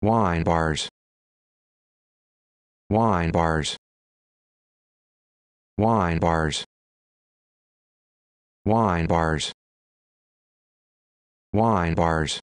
wine bars wine bars wine bars wine bars wine bars